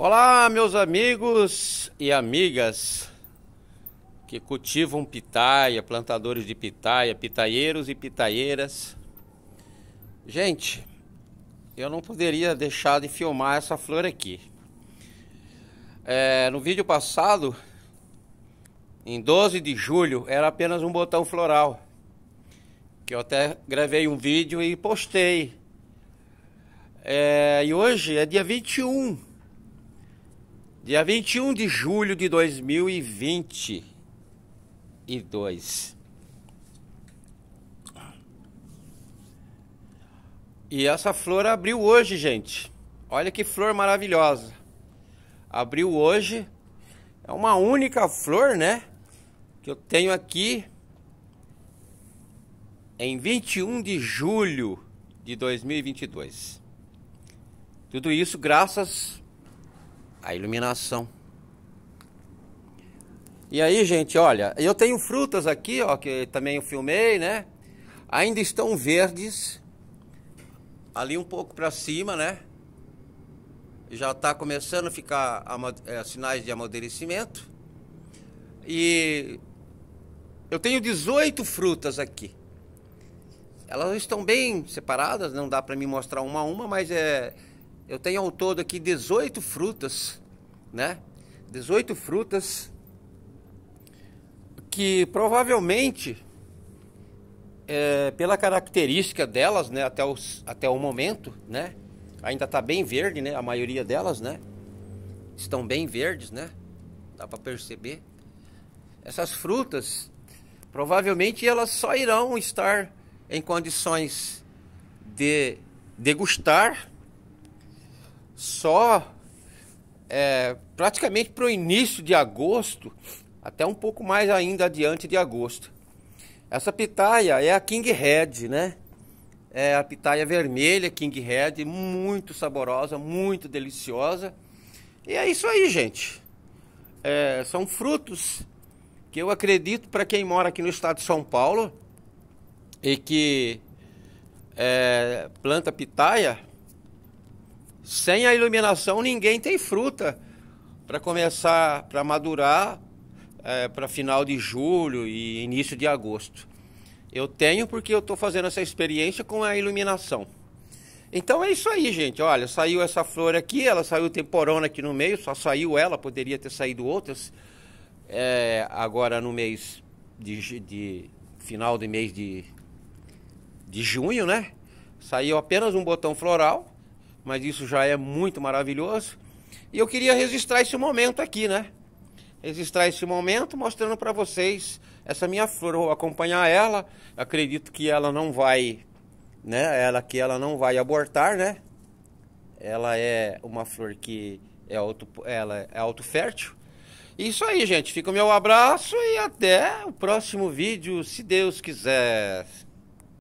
Olá, meus amigos e amigas que cultivam pitaia, plantadores de pitaia, pitaieiros e pitaieiras. Gente, eu não poderia deixar de filmar essa flor aqui. É, no vídeo passado, em 12 de julho, era apenas um botão floral. Que eu até gravei um vídeo e postei. É, e hoje é dia 21 Dia 21 de julho de 2022. E essa flor abriu hoje, gente. Olha que flor maravilhosa. Abriu hoje. É uma única flor, né? Que eu tenho aqui em 21 de julho de 2022. Tudo isso graças a iluminação. E aí, gente, olha, eu tenho frutas aqui, ó, que também eu filmei, né? Ainda estão verdes. Ali um pouco para cima, né? Já está começando a ficar é, sinais de amadurecimento. E eu tenho 18 frutas aqui. Elas estão bem separadas, não dá para me mostrar uma a uma, mas é, eu tenho ao todo aqui 18 frutas, né? 18 frutas que provavelmente, é, pela característica delas, né, até, os, até o momento, né, ainda está bem verde, né, a maioria delas, né, estão bem verdes, né, dá para perceber. Essas frutas, provavelmente elas só irão estar em condições de degustar só é, praticamente para o início de agosto, até um pouco mais ainda adiante de agosto. Essa pitaia é a King Red, né? É a pitaia vermelha King Red, muito saborosa, muito deliciosa. E é isso aí, gente. É, são frutos que eu acredito para quem mora aqui no estado de São Paulo e que é, planta pitaia, sem a iluminação, ninguém tem fruta para começar, para madurar é, para final de julho e início de agosto. Eu tenho porque eu estou fazendo essa experiência com a iluminação. Então é isso aí, gente. Olha, saiu essa flor aqui, ela saiu temporona aqui no meio, só saiu ela, poderia ter saído outras. É, agora no mês de, de, final de mês de, de junho, né? Saiu apenas um botão floral mas isso já é muito maravilhoso. E eu queria registrar esse momento aqui, né? Registrar esse momento mostrando para vocês essa minha flor. Eu vou acompanhar ela. Acredito que ela não vai, né? Ela que ela não vai abortar, né? Ela é uma flor que é auto, ela é autofértil. Isso aí, gente. Fica o meu abraço e até o próximo vídeo, se Deus quiser.